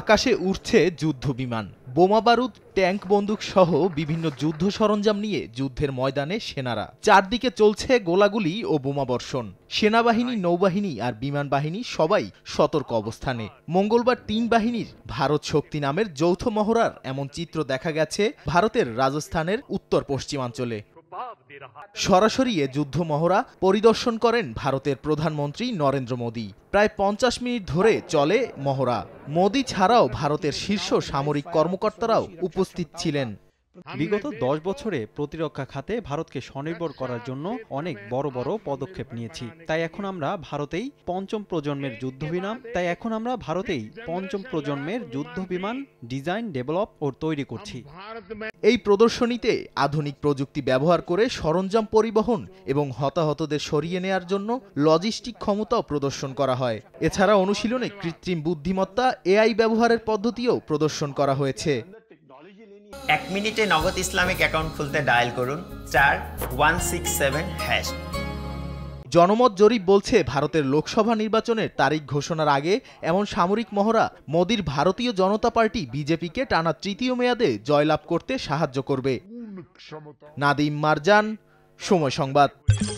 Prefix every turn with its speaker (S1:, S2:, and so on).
S1: আকাশে উঠছে যুদ্ধ বিমান বোমা বারুদ ট্যাঙ্ক বন্দুক সহ বিভিন্ন যুদ্ধ সরঞ্জাম নিয়ে যুদ্ধের ময়দানে সেনারা চারদিকে চলছে গোলাগুলি ও বোমা বর্ষণ সেনাবাহিনী নৌবাহিনী আর বিমান বাহিনী সবাই সতর্ক অবস্থানে মঙ্গলবার তিন বাহিনীর ভারত শক্তি নামের যৌথ মহড়ার এমন চিত্র দেখা গেছে ভারতের রাজস্থানের উত্তর পশ্চিমাঞ্চলে সরাসরি এ যুদ্ধ মহড়া পরিদর্শন করেন ভারতের প্রধানমন্ত্রী নরেন্দ্র মোদী প্রায় পঞ্চাশ মিনিট ধরে চলে মহড়া মোদী ছাড়াও ভারতের শীর্ষ সামরিক কর্মকর্তারাও উপস্থিত ছিলেন বিগত দশ বছরে প্রতিরক্ষা খাতে ভারতকে স্বনির্ভর
S2: করার জন্য অনেক বড় বড় পদক্ষেপ নিয়েছি তাই এখন আমরা ভারতেই পঞ্চম প্রজন্মের যুদ্ধ বিমান তাই এখন আমরা ভারতেই পঞ্চম প্রজন্মের যুদ্ধ বিমান ডিজাইন ডেভেলপ
S1: ও তৈরি করছি এই প্রদর্শনীতে আধুনিক প্রযুক্তি ব্যবহার করে সরঞ্জাম পরিবহন এবং হতাহতদের সরিয়ে নেয়ার জন্য লজিস্টিক ক্ষমতাও প্রদর্শন করা হয় এছাড়া অনুশীলনে কৃত্রিম বুদ্ধিমত্তা এআই ব্যবহারের পদ্ধতিও প্রদর্শন করা হয়েছে
S3: এক মিনিটে নগদ ইসলামিক অ্যাকাউন্ট খুলতে ডায়াল করুন চার ওয়ান সিক্স সেভেন হ্যাশ
S1: জনমত জরিপ বলছে ভারতের লোকসভা নির্বাচনের তারিখ ঘোষণার আগে এমন সামরিক মহড়া মোদির ভারতীয় জনতা পার্টি বিজেপিকে টানা তৃতীয় মেয়াদে জয়লাভ করতে সাহায্য করবে নাদিম মারজান সময় সংবাদ